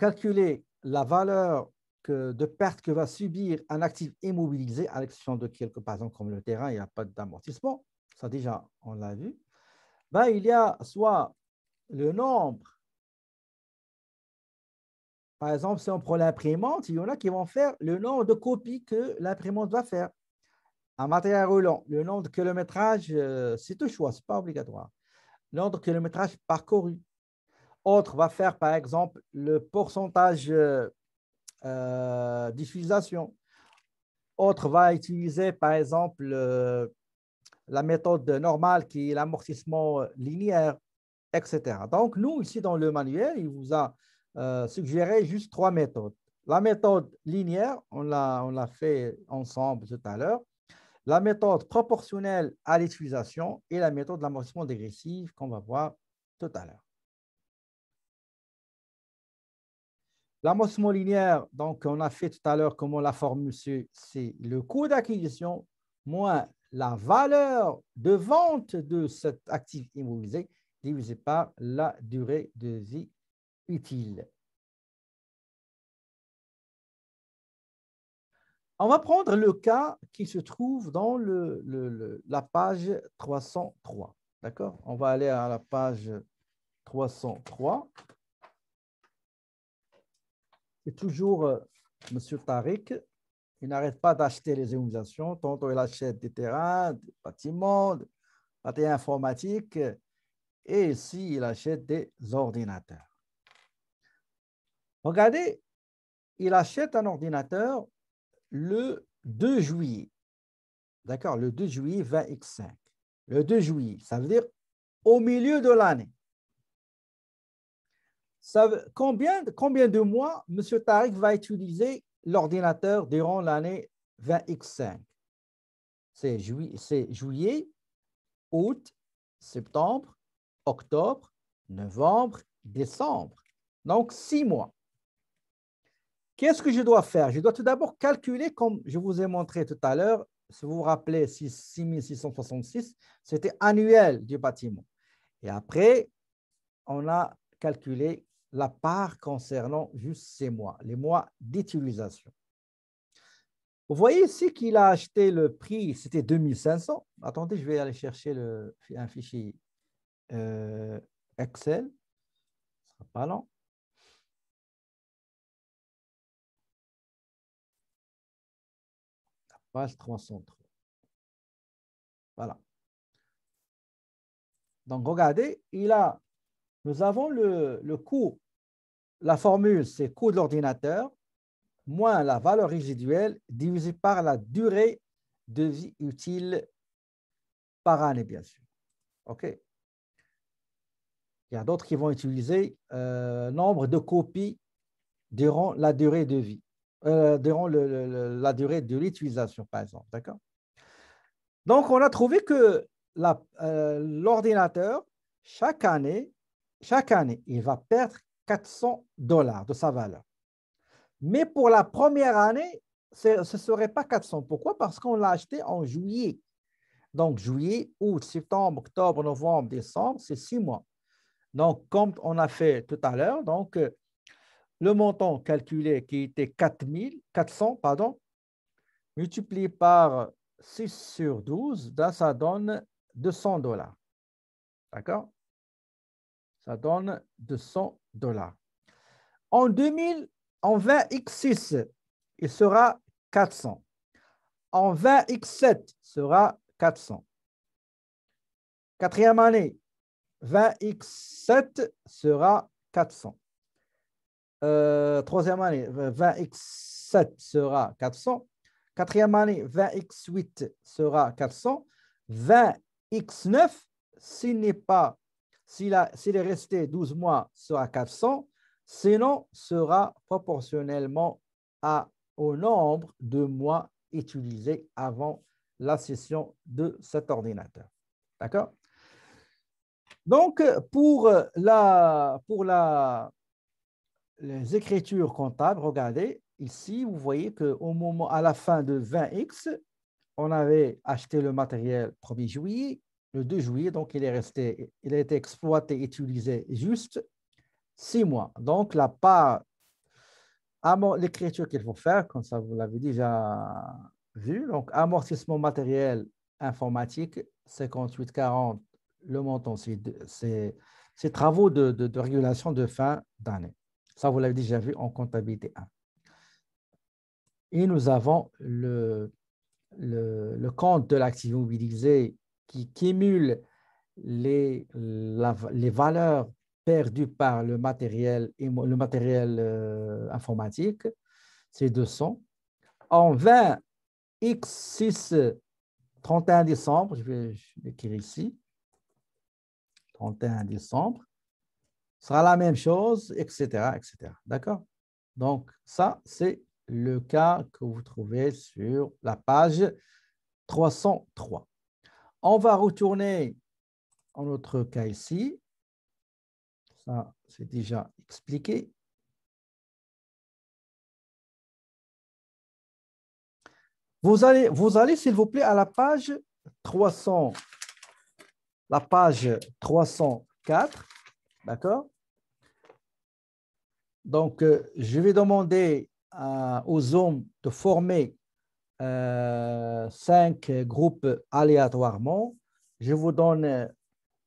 calculer la valeur de perte que va subir un actif immobilisé, à l'exception de quelques, par exemple, comme le terrain, il n'y a pas d'amortissement, ça déjà, on l'a vu, ben, il y a soit le nombre, par exemple, si on prend l'imprimante, il y en a qui vont faire le nombre de copies que l'imprimante va faire. Un matériel roulant, le nombre de kilométrages, euh, c'est au choix, ce n'est pas obligatoire. Le nombre de kilométrages parcourus, autre va faire, par exemple, le pourcentage euh, euh, d'utilisation. Autre va utiliser, par exemple, euh, la méthode normale qui est l'amortissement linéaire, etc. Donc, nous, ici, dans le manuel, il vous a suggéré juste trois méthodes. La méthode linéaire, on l'a fait ensemble tout à l'heure. La méthode proportionnelle à l'utilisation et la méthode d'amortissement dégressif qu'on va voir tout à l'heure. La linéaire, donc on a fait tout à l'heure comment la formule, c'est le coût d'acquisition moins la valeur de vente de cet actif immobilisé divisé par la durée de vie utile. On va prendre le cas qui se trouve dans la page 303. D'accord On va aller à la page 303. Et toujours, euh, M. Tariq, il n'arrête pas d'acheter les immunisations. Tantôt, il achète des terrains, des bâtiments, des informatiques. Et ici, il achète des ordinateurs. Regardez, il achète un ordinateur le 2 juillet. D'accord, le 2 juillet 20X5. Le 2 juillet, ça veut dire au milieu de l'année combien, de mois M. Tariq va utiliser l'ordinateur durant l'année 20X5 C'est juillet, août, septembre, octobre, novembre, décembre. Donc, six mois. Qu'est-ce que je dois faire Je dois tout d'abord calculer, comme je vous ai montré tout à l'heure, si vous vous rappelez, 6666, c'était annuel du bâtiment. Et après, on a calculé la part concernant juste ces mois, les mois d'utilisation. Vous voyez ici qu'il a acheté le prix, c'était 2500. Attendez, je vais aller chercher un fichier euh, Excel. Ce sera pas long. page 303. Voilà. Donc, regardez, il a nous avons le, coût, la formule, c'est coût de l'ordinateur, moins la valeur résiduelle, divisé par la durée de vie utile par année, bien sûr. OK Il y a d'autres qui vont utiliser le euh, nombre de copies durant la durée de vie, euh, durant la durée de l'utilisation, par exemple. D'accord Donc, on a trouvé que euh, l'ordinateur, chaque année, chaque année, il va perdre 400 dollars de sa valeur. Mais pour la première année, ce ne serait pas 400. Pourquoi? Parce qu'on l'a acheté en juillet. Donc, juillet, août, septembre, octobre, novembre, décembre, c'est six mois. Donc, comme on a fait tout à l'heure, donc, euh, le montant calculé qui était 400, pardon, multiplié par 6 sur 12, ça donne 200 dollars. D'accord ça donne 200 dollars. En 2000, en 20x6, il sera 400. En 20x7, sera 400. Quatrième année, 20x7 sera 400. Euh, troisième année, 20x7 sera 400. Quatrième année, 20x8 sera 400. 20x9, ce n'est pas s'il est resté 12 mois, sera 400. Sinon, sera proportionnellement au nombre de mois utilisés avant la session de cet ordinateur. D'accord Donc, pour, euh, les écritures comptables, regardez, ici, vous voyez qu'au moment, à la fin de 20X, on avait acheté le matériel 1er juillet, le 2 juillet, donc il est resté, il a été exploité, utilisé juste six mois. Donc la part, l'écriture qu'il faut faire, comme ça vous l'avez déjà vu, donc amortissement matériel informatique, 58,40, le montant, c'est ces travaux de, de, régulation de fin d'année. Ça, vous l'avez déjà vu en comptabilité 1. Et nous avons le, le, compte de l'actif immobilisé qui cumule les, les valeurs perdues par le matériel, le matériel euh, informatique, c'est 200. En 20, X6, 31 décembre, je vais écrire ici, 31 décembre, sera la même chose, etc. etc. D'accord Donc, ça, c'est le cas que vous trouvez sur la page 303. On va retourner en notre cas ici. Ça, c'est déjà expliqué. Vous allez, vous allez s'il vous plaît, à la page 300, la page 304, d'accord Donc, euh, je vais demander aux hommes de former euh, cinq groupes aléatoirement. Je vous donne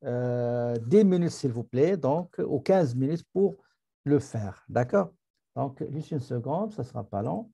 euh, 10 minutes, s'il vous plaît, donc, ou 15 minutes pour le faire. D'accord Donc, juste une seconde, ça ne sera pas long.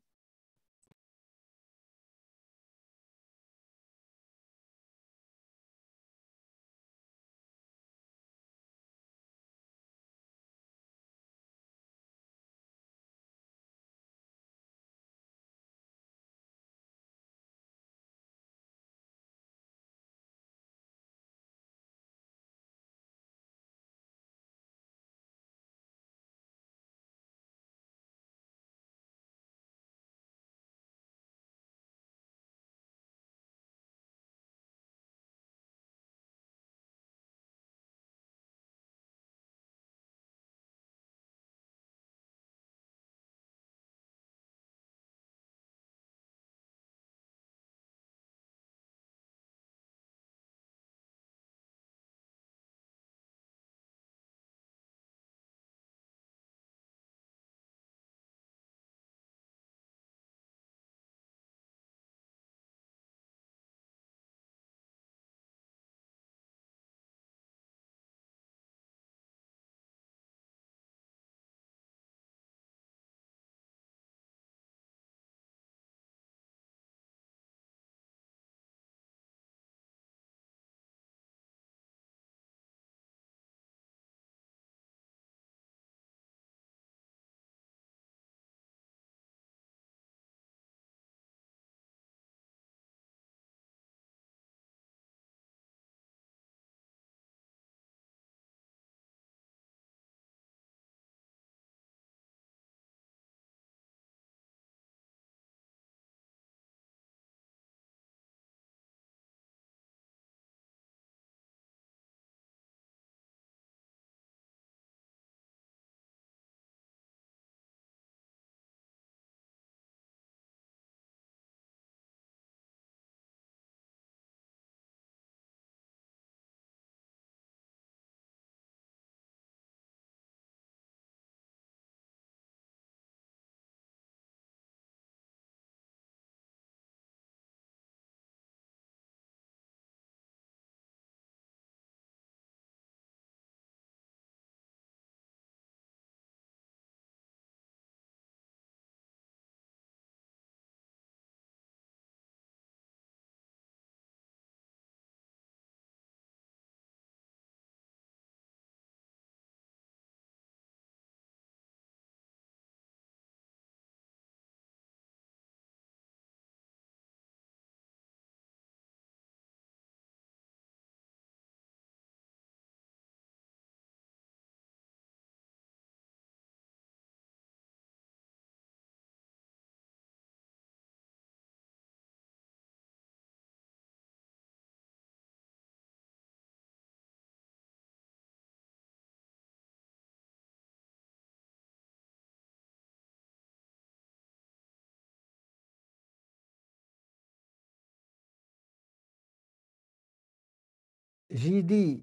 j'ai dit,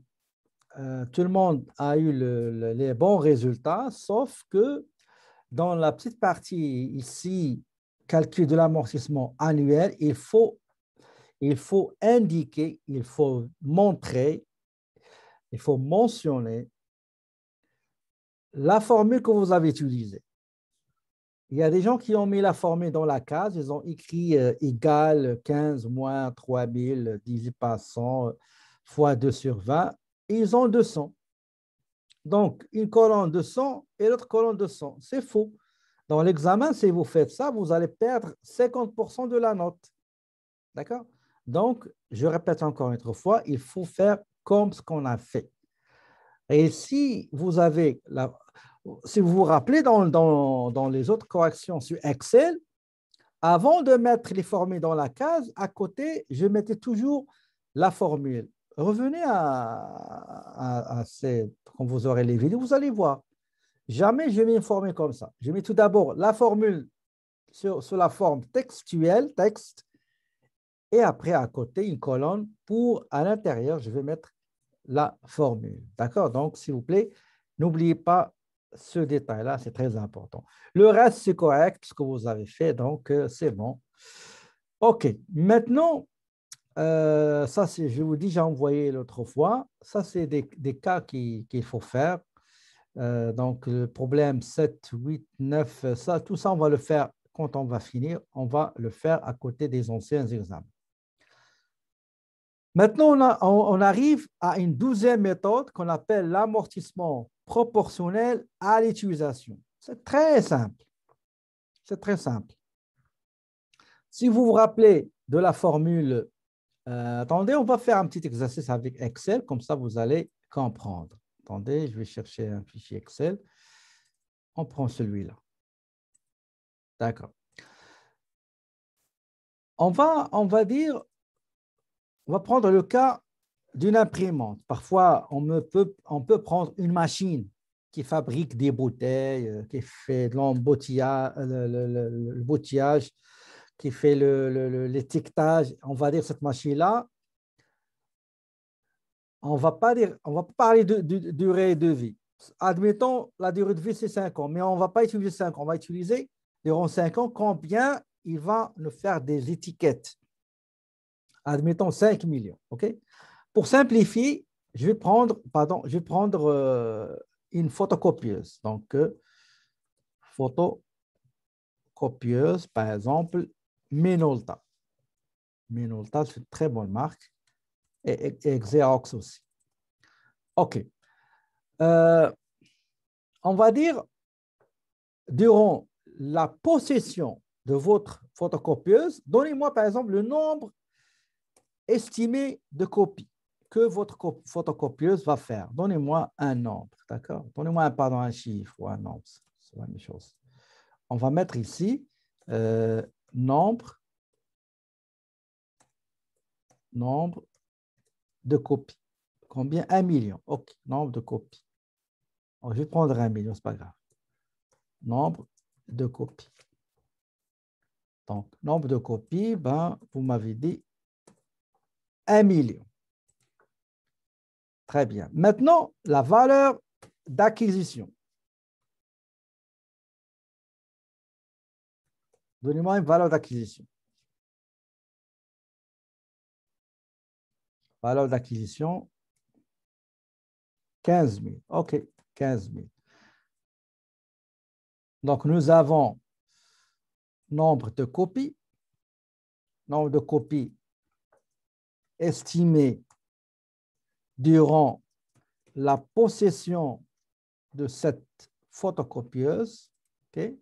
euh, tout le monde a eu les bons résultats, sauf que dans la petite partie ici, calcul de l'amortissement annuel, il faut, indiquer, il faut montrer, il faut mentionner la formule que vous avez utilisée. Il y a des gens qui ont mis la formule dans la case, ils ont écrit euh, égal 15 moins 3000 divisé par 100, fois 2 sur 20, ils ont 200. Donc, une colonne de 100 et l'autre colonne de 100. C'est faux. Dans l'examen, si vous faites ça, vous allez perdre 50% de la note. D'accord Donc, je répète encore une autre fois, il faut faire comme ce qu'on a fait. Et si vous avez, si vous vous rappelez dans, dans les autres corrections sur Excel, avant de mettre les formules dans la case, à côté, je mettais toujours la formule. Revenez à, ces, quand vous aurez les vidéos, vous allez voir. Jamais je vais m'informer comme ça. Je mets tout d'abord la formule sur, la forme textuelle, texte, et après à côté une colonne pour à l'intérieur, je vais mettre la formule. D'accord Donc, s'il vous plaît, n'oubliez pas ce détail-là, c'est très important. Le reste, c'est correct, ce que vous avez fait, donc euh, c'est bon. OK. Maintenant, euh, ça, c'est, je vous dis, j'ai envoyé l'autre fois. Ça, c'est des, cas qu'il faut faire. Euh, donc, le problème 7, 8, 9, ça, tout ça, on va le faire quand on va finir. On va le faire à côté des anciens examens. Maintenant, on, on arrive à une douzième méthode qu'on appelle l'amortissement proportionnel à l'utilisation. C'est très simple. C'est très simple. Si vous vous rappelez de la formule euh, attendez, on va faire un petit exercice avec Excel, comme ça vous allez comprendre. Attendez, je vais chercher un fichier Excel. On prend celui-là. D'accord. On va, on va dire, on va prendre le cas d'une imprimante. Parfois, on, peut, prendre une machine qui fabrique des bouteilles, euh, qui fait de euh, le, bottillage qui fait l'étiquetage, on va dire cette machine-là, on ne va pas dire, on va parler de, durée de vie. Admettons, la durée de vie, c'est 5 ans, mais on ne va pas utiliser 5 ans, on va utiliser durant 5 ans combien il va nous faire des étiquettes. Admettons 5 millions. Pour simplifier, je vais prendre, pardon, je vais prendre euh, une photocopieuse. Donc, euh, photocopieuse, par exemple, Minolta. Minolta, c'est une très bonne marque. Et, Xerox aussi. OK. Euh, on va dire, durant la possession de votre photocopieuse, donnez-moi par exemple le nombre estimé de copies que votre photocopieuse va faire. Donnez-moi un nombre, d'accord Donnez-moi un, un chiffre ou un nombre, c'est la même chose. On va mettre ici euh, nombre, nombre de copies. Combien Un million. OK, nombre de copies. Oh, je vais prendre un million, ce n'est pas grave. Nombre de copies. Donc, nombre de copies, ben, vous m'avez dit un million. Très bien. Maintenant, la valeur d'acquisition. valeur d'acquisition. Valeur d'acquisition, 15 000. OK, 15 000. Donc, nous avons nombre de copies, nombre de copies estimées durant la possession de cette photocopieuse. ok.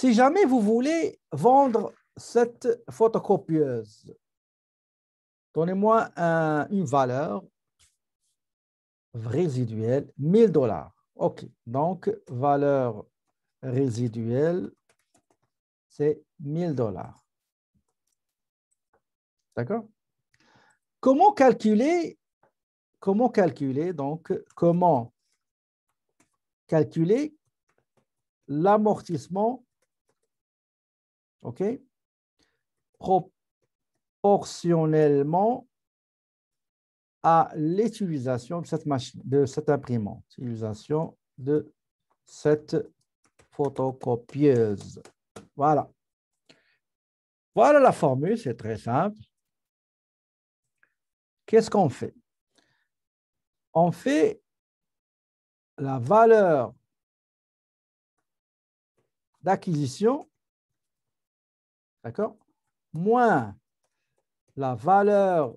Si jamais vous voulez vendre cette photocopieuse, donnez-moi une valeur résiduelle, 1000 dollars. OK, donc valeur résiduelle, c'est 1000 dollars. D'accord Comment calculer, comment calculer, donc, comment calculer l'amortissement OK Proportionnellement à l'utilisation de cette de cette imprimante, l'utilisation de cette photocopieuse. Voilà. Voilà la formule, c'est très simple. Qu'est-ce qu'on fait? On fait la valeur d'acquisition D'accord Moins la valeur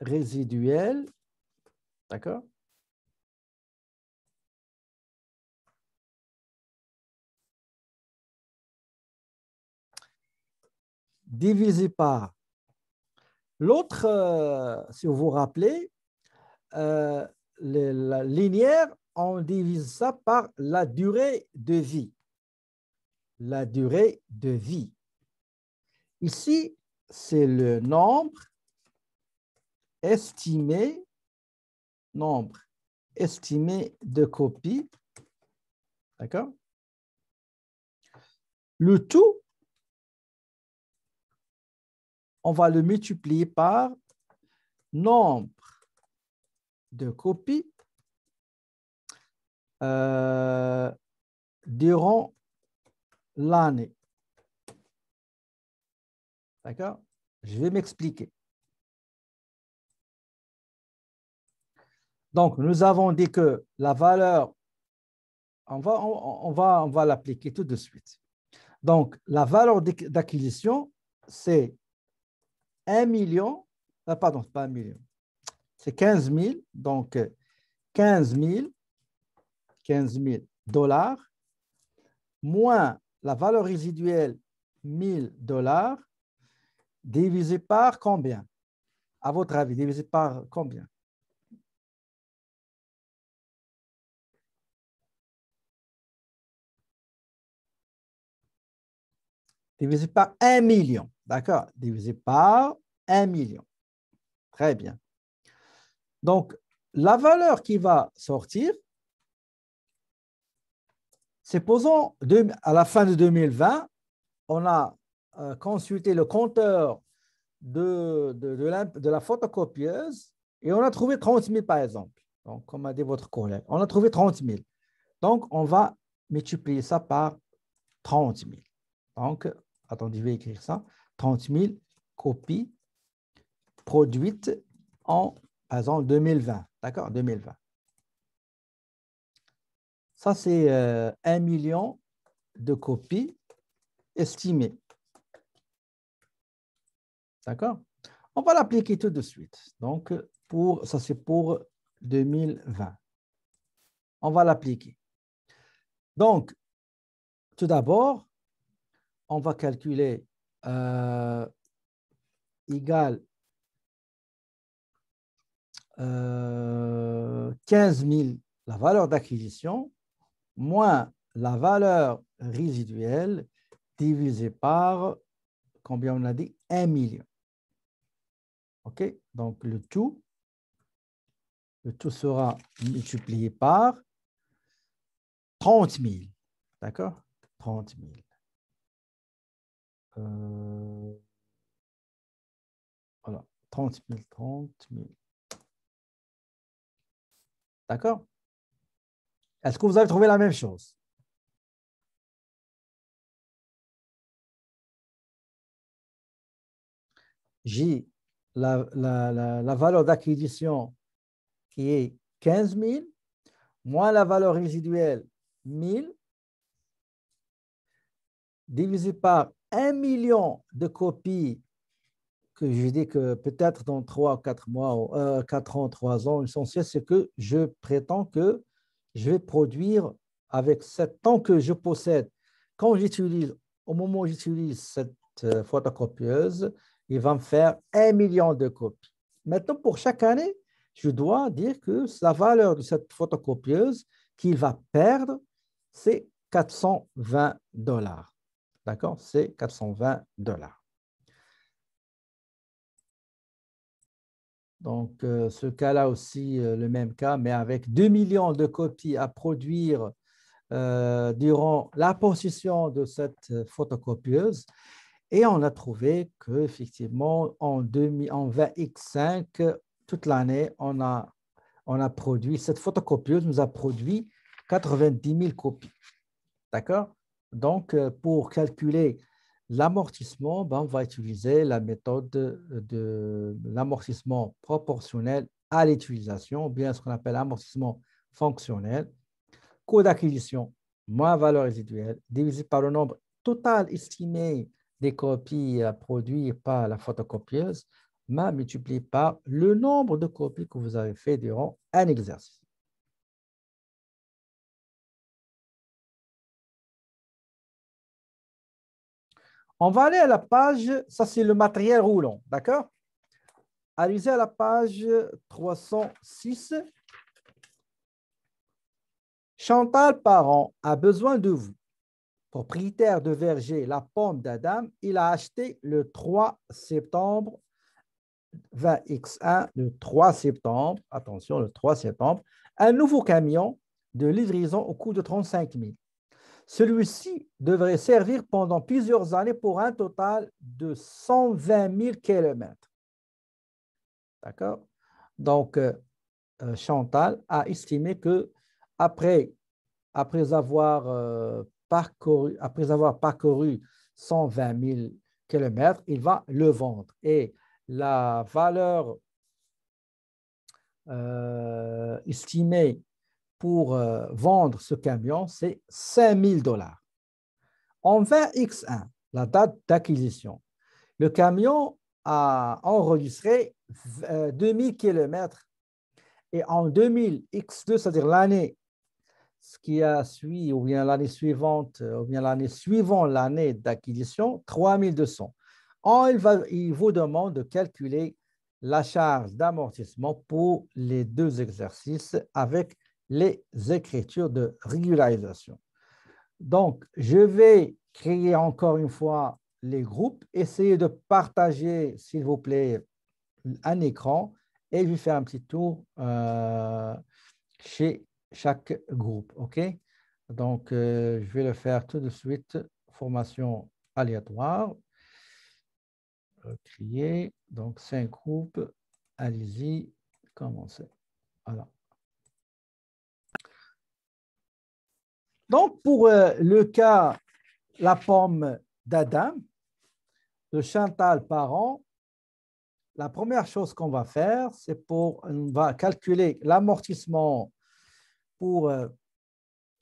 résiduelle. D'accord divisé par l'autre, euh, si vous vous rappelez, euh, la linéaire, on divise ça par la durée de vie. La durée de vie. Ici, c'est le nombre estimé, nombre estimé de copies. D'accord Le tout, on va le multiplier par nombre de copies euh, durant l'année. D'accord Je vais m'expliquer. Donc, nous avons dit que la valeur, on va, l'appliquer tout de suite. Donc, la valeur d'acquisition, c'est 1 million, ah, pardon, pas 1 million, c'est 15 000, donc 15 000, 15 000 dollars, moins la valeur résiduelle 1000 dollars, divisé par combien À votre avis, divisé par combien Divisé par 1 million. D'accord Divisé par 1 million. Très bien. Donc, la valeur qui va sortir, supposons, à la fin de 2020, on a euh, consulter le compteur de, la, photocopieuse et on a trouvé 30 000 par exemple. Donc, comme a dit votre collègue, on a trouvé 30 000. Donc, on va multiplier ça par 30 000. Donc, attendez, je vais écrire ça. 30 000 copies produites en, par 2020. D'accord 2020. Ça, c'est euh, un million de copies estimées. D'accord On va l'appliquer tout de suite. Donc, pour, ça c'est pour 2020. On va l'appliquer. Donc, tout d'abord, on va calculer égal 15 000, la valeur d'acquisition, moins la valeur résiduelle divisé par, combien on a dit, 1 million. OK Donc, le tout, le tout sera multiplié par 30 000. D'accord 30 000. Euh, voilà, 30 000, 30 000. D'accord Est-ce que vous avez trouvé la même chose J la, valeur d'acquisition qui est 15 000, moins la valeur résiduelle 1000, divisé par 1 million de copies que je dis que peut-être dans 3 ou 4 mois, euh, 4 ans, 3 ans, l'essentiel, c'est que je prétends que je vais produire avec ce temps que je possède. Quand j'utilise, au moment où j'utilise cette euh, photocopieuse, il va me faire un million de copies. Maintenant, pour chaque année, je dois dire que la valeur de cette photocopieuse qu'il va perdre, c'est 420 dollars. D'accord C'est 420 dollars. Donc, euh, ce cas-là aussi, euh, le même cas, mais avec 2 millions de copies à produire euh, durant la possession de cette photocopieuse. Et on a trouvé qu'effectivement, en, en 20X5, toute l'année, on a, produit, cette photocopieuse nous a produit 90 000 copies. D'accord Donc, euh, pour calculer l'amortissement, ben, on va utiliser la méthode de l'amortissement proportionnel à l'utilisation, ou bien ce qu'on appelle amortissement fonctionnel. Coût d'acquisition, moins valeur résiduelle, divisé par le nombre total estimé des copies produites par la photocopieuse, mais multiplié par le nombre de copies que vous avez fait durant un exercice. On va aller à la page, ça c'est le matériel roulant, d'accord Allez à la page 306. Chantal Parent a besoin de vous propriétaire de verger La Pomme d'Adam, il a acheté le 3 septembre 20X1, le 3 septembre, attention, le 3 septembre, un nouveau camion de livraison au coût de 35 000. Celui-ci devrait servir pendant plusieurs années pour un total de 120 000 km. D'accord Donc, euh, euh, Chantal a estimé que après, après avoir euh, parcouru, après avoir parcouru 120 000 km, il va le vendre. Et la valeur euh, estimée pour euh, vendre ce camion, c'est 5 000 dollars. En 20X1, la date d'acquisition, le camion a enregistré 2000 euh, km. Et en 2000X2, c'est-à-dire l'année ce qui a suivi, ou bien l'année suivante, euh, ou bien l'année suivant l'année d'acquisition, 3200. il, vous demande de calculer la charge d'amortissement pour les deux exercices avec les écritures de régularisation. Donc, je vais créer encore une fois les groupes. Essayez de partager, s'il vous plaît, un écran et je vais faire un petit tour euh, chez chaque groupe. OK? Donc, euh, je vais le faire tout de suite. Formation aléatoire. Créer. Donc, cinq groupes. Allez-y. Commencez. Voilà. Donc, pour euh, le cas, la pomme d'Adam, de Chantal Parent, la première chose qu'on va faire, c'est pour, on va calculer l'amortissement pour euh,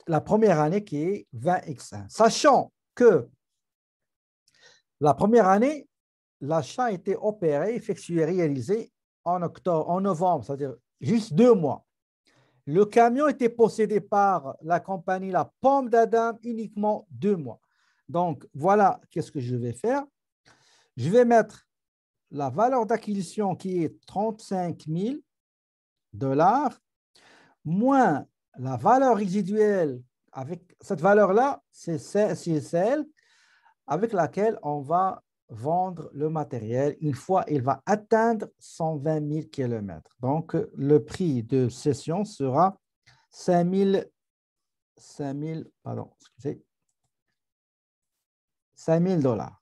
la première année qui est 20x1. Sachant que la première année, l'achat a été opéré, effectué, réalisé en octobre, en novembre, c'est-à-dire juste deux mois. Le camion était possédé par la compagnie La Pomme d'Adam uniquement deux mois. Donc, voilà qu'est-ce que je vais faire. Je vais mettre la valeur d'acquisition qui est 35 000 dollars moins la valeur résiduelle, avec cette valeur-là, c'est celle avec laquelle on va vendre le matériel une fois il va atteindre 120 000 km. Donc, le prix de cession sera 5 000, dollars.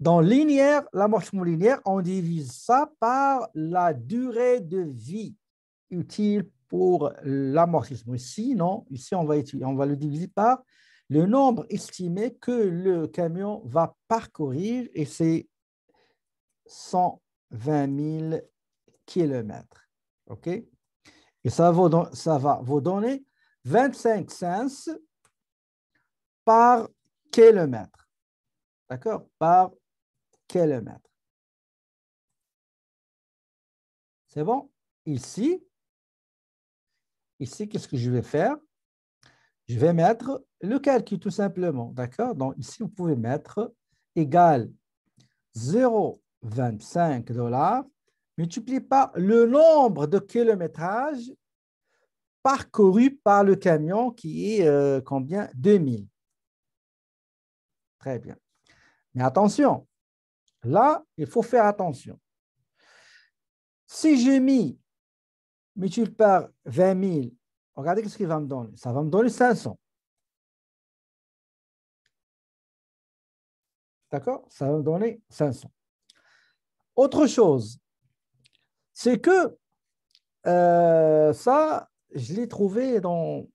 Dans linéaire, l'amortissement linéaire, on divise ça par la durée de vie utile pour l'amortissement. non ici, on va, on va le diviser par le nombre estimé que le camion va parcourir, et c'est 120 000 km. OK? Et ça, ça va vous donner 25 cents par kilomètre. D'accord? Par kilomètre. C'est bon? Ici, Ici, qu'est-ce que je vais faire Je vais mettre le calcul tout simplement, d'accord Donc ici, vous pouvez mettre égal 0,25 dollars multiplié par le nombre de kilométrages parcourus par le camion qui est euh, combien 2000. Très bien. Mais attention, là, il faut faire attention. Si j'ai mis mais tu pars 20 000. Regardez ce qu'il va me donner. Ça va me donner 500. D'accord Ça va me donner 500. Autre chose, c'est que euh, ça, je l'ai trouvé dans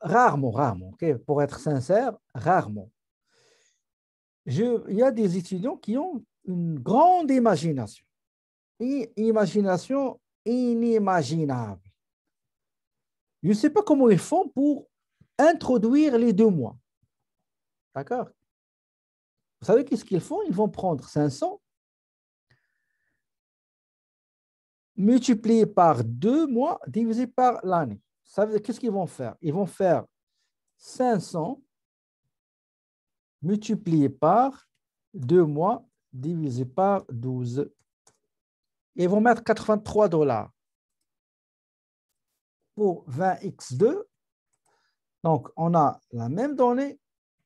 rarement, rarement, pour être sincère, rarement. il y a des étudiants qui ont une grande imagination, imagination inimaginable. Je ne sais pas comment ils font pour introduire les deux mois. D'accord Vous savez qu'est-ce qu'ils font Ils vont prendre 500 multiplié par deux mois divisé par l'année. qu'est-ce qu'ils vont faire Ils vont faire 500 multiplié par deux mois divisé par 12 ils vont mettre 83 dollars pour 20x2. Donc, on a la même donnée,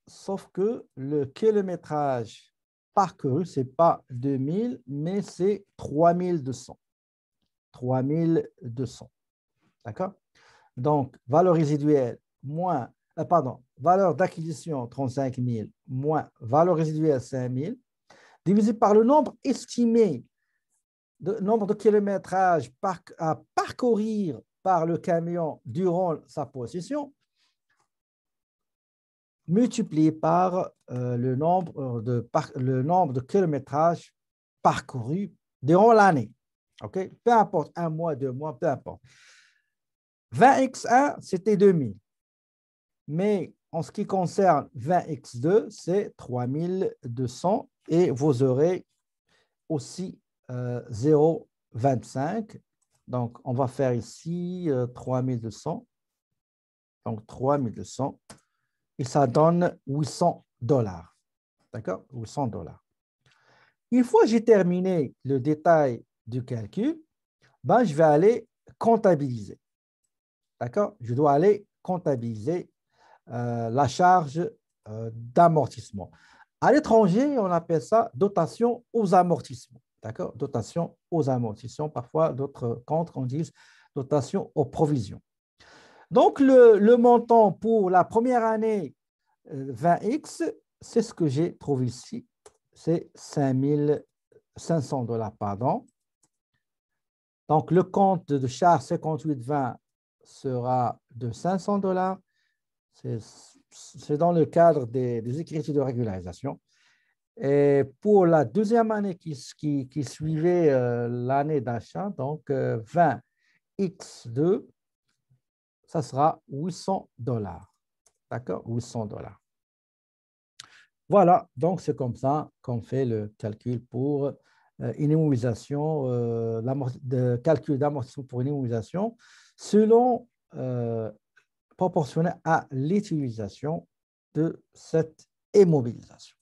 sauf que le kilométrage parcouru, ce n'est pas 2000, mais c'est 3200. 3200. D'accord Donc, valeur résiduelle moins, euh, pardon, valeur d'acquisition 35 000 moins valeur résiduelle 5 000, divisé par le nombre estimé nombre de kilométrages à parcourir par le camion durant sa possession multiplié par euh, le, nombre euh, de par, le nombre de kilométrages parcourus durant l'année. OK? Peu importe, un mois, deux mois, peu importe. 20x1, c'était 2000. Mais en ce qui concerne 20x2, c'est 3200 et vous aurez aussi 0,25. Euh, Donc, on va faire ici 3200. Euh, Donc, 3200. Et ça donne 800 dollars. D'accord 800 dollars. Une fois que j'ai terminé le détail du calcul, ben, je vais aller comptabiliser. D'accord Je dois aller comptabiliser euh, la charge d'amortissement. À l'étranger, on appelle ça dotation aux amortissements. D'accord Dotation aux amortissements. Parfois, d'autres comptes on dit dotation aux provisions. Donc, le, montant pour la première année 20X, euh, c'est ce que j'ai trouvé ici. C'est 5500 dollars, pardon. Donc, le compte de charge 5820 sera de 500 dollars. C'est dans le cadre des, des écritures de régularisation. Et pour la deuxième année qui, suivait euh, l'année d'achat, donc 20 euh, x 2, ça sera 800 dollars. D'accord 800 dollars. Voilà, donc c'est comme ça qu'on fait le calcul pour une euh, immobilisation, de calcul d'amortissement pour une immobilisation selon proportionnel à l'utilisation de cette immobilisation.